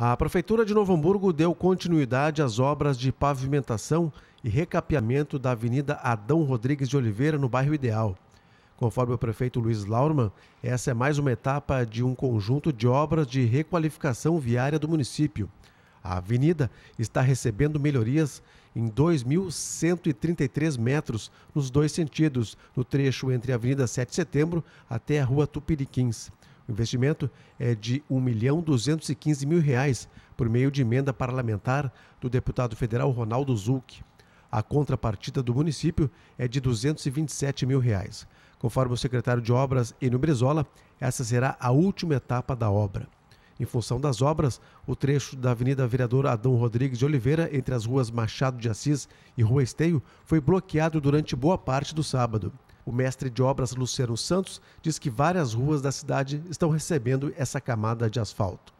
A Prefeitura de Novo Hamburgo deu continuidade às obras de pavimentação e recapeamento da Avenida Adão Rodrigues de Oliveira, no bairro Ideal. Conforme o prefeito Luiz Laurman, essa é mais uma etapa de um conjunto de obras de requalificação viária do município. A avenida está recebendo melhorias em 2.133 metros nos dois sentidos, no trecho entre a Avenida 7 de Setembro até a Rua Tupiriquins. O investimento é de R$ reais por meio de emenda parlamentar do deputado federal Ronaldo Zuck. A contrapartida do município é de R$ 227 mil. Reais. Conforme o secretário de Obras, Enio Brizola, essa será a última etapa da obra. Em função das obras, o trecho da Avenida Vereador Adão Rodrigues de Oliveira, entre as ruas Machado de Assis e Rua Esteio, foi bloqueado durante boa parte do sábado. O mestre de obras Luciano Santos diz que várias ruas da cidade estão recebendo essa camada de asfalto.